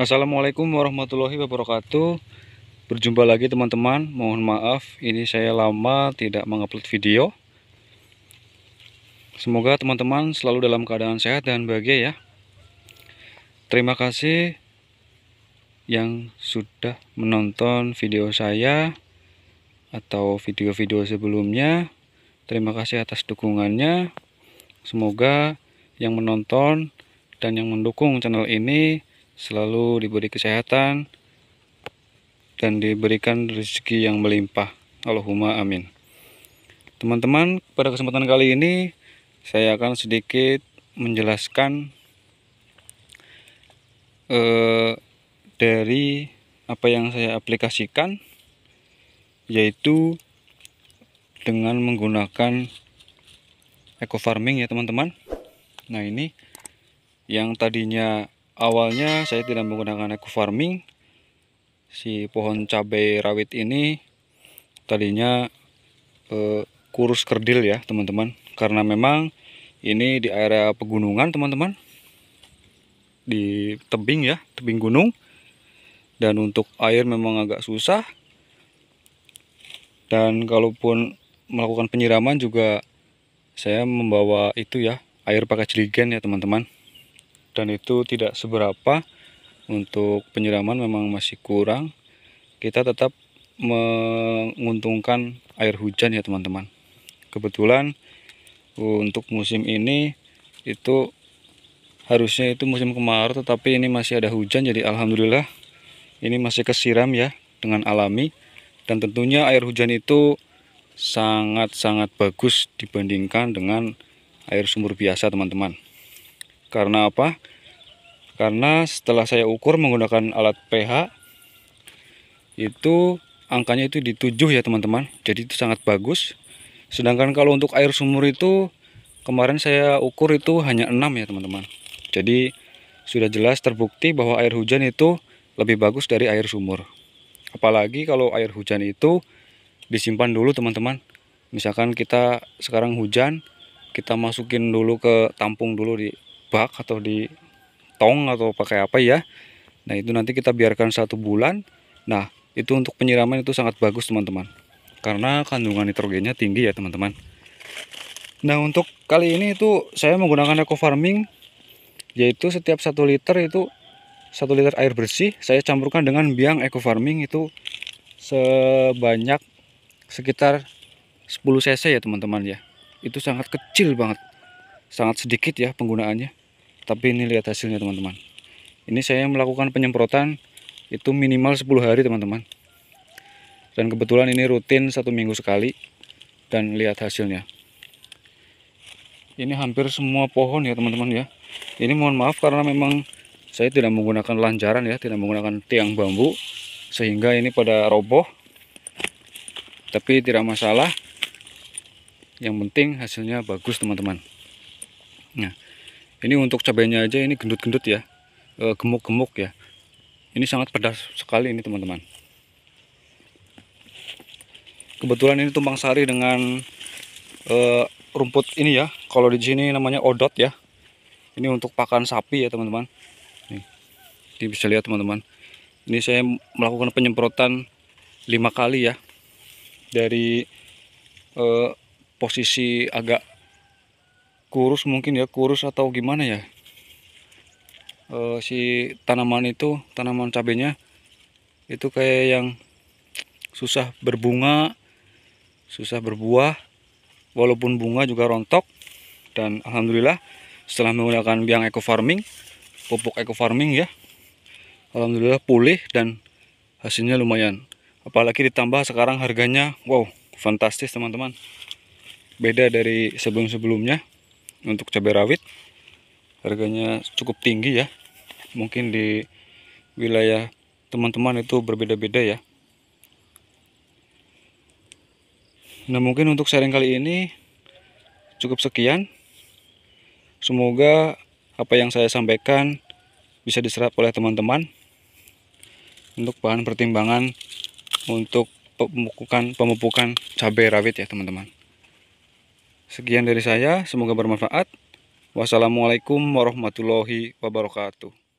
Assalamualaikum warahmatullahi wabarakatuh Berjumpa lagi teman-teman Mohon maaf ini saya lama tidak mengupload video Semoga teman-teman selalu dalam keadaan sehat dan bahagia ya Terima kasih yang sudah menonton video saya Atau video-video sebelumnya Terima kasih atas dukungannya Semoga yang menonton dan yang mendukung channel ini selalu diberi kesehatan dan diberikan rezeki yang melimpah. Allahumma amin. Teman-teman, pada kesempatan kali ini saya akan sedikit menjelaskan eh, dari apa yang saya aplikasikan yaitu dengan menggunakan eco farming ya teman-teman. Nah, ini yang tadinya awalnya saya tidak menggunakan eco farming si pohon cabai rawit ini tadinya eh, kurus kerdil ya teman-teman karena memang ini di area pegunungan teman-teman di tebing ya tebing gunung dan untuk air memang agak susah dan kalaupun melakukan penyiraman juga saya membawa itu ya air pakai jerigen ya teman-teman dan itu tidak seberapa untuk penyiraman memang masih kurang kita tetap menguntungkan air hujan ya teman-teman kebetulan untuk musim ini itu harusnya itu musim kemarau tetapi ini masih ada hujan jadi alhamdulillah ini masih kesiram ya dengan alami dan tentunya air hujan itu sangat-sangat bagus dibandingkan dengan air sumur biasa teman-teman karena apa? Karena setelah saya ukur menggunakan alat pH itu angkanya itu di 7 ya teman-teman. Jadi itu sangat bagus. Sedangkan kalau untuk air sumur itu kemarin saya ukur itu hanya 6 ya teman-teman. Jadi sudah jelas terbukti bahwa air hujan itu lebih bagus dari air sumur. Apalagi kalau air hujan itu disimpan dulu teman-teman. Misalkan kita sekarang hujan, kita masukin dulu ke tampung dulu di bak atau di tong atau pakai apa ya nah itu nanti kita biarkan satu bulan nah itu untuk penyiraman itu sangat bagus teman-teman karena kandungan nitrogennya tinggi ya teman-teman nah untuk kali ini itu saya menggunakan eco farming yaitu setiap satu liter itu satu liter air bersih saya campurkan dengan biang eco farming itu sebanyak sekitar 10 cc ya teman-teman ya itu sangat kecil banget sangat sedikit ya penggunaannya tapi ini lihat hasilnya teman-teman ini saya melakukan penyemprotan itu minimal 10 hari teman-teman dan kebetulan ini rutin satu minggu sekali dan lihat hasilnya ini hampir semua pohon ya teman-teman ya ini mohon maaf karena memang saya tidak menggunakan lanjaran ya tidak menggunakan tiang bambu sehingga ini pada roboh tapi tidak masalah yang penting hasilnya bagus teman-teman nah ini untuk cabainya aja ini gendut-gendut ya eh, gemuk-gemuk ya ini sangat pedas sekali ini teman-teman kebetulan ini tumpang sari dengan uh, rumput ini ya kalau di sini namanya odot ya ini untuk pakan sapi ya teman-teman ini bisa lihat teman-teman ini saya melakukan penyemprotan lima kali ya dari uh, posisi agak kurus mungkin ya kurus atau gimana ya e, si tanaman itu tanaman cabenya itu kayak yang susah berbunga susah berbuah walaupun bunga juga rontok dan alhamdulillah setelah menggunakan biang eco farming pupuk eco farming ya alhamdulillah pulih dan hasilnya lumayan apalagi ditambah sekarang harganya wow fantastis teman-teman beda dari sebelum-sebelumnya untuk cabai rawit harganya cukup tinggi ya mungkin di wilayah teman-teman itu berbeda-beda ya nah mungkin untuk sharing kali ini cukup sekian semoga apa yang saya sampaikan bisa diserap oleh teman-teman untuk bahan pertimbangan untuk pemupukan pemupukan cabai rawit ya teman-teman Sekian dari saya, semoga bermanfaat. Wassalamualaikum warahmatullahi wabarakatuh.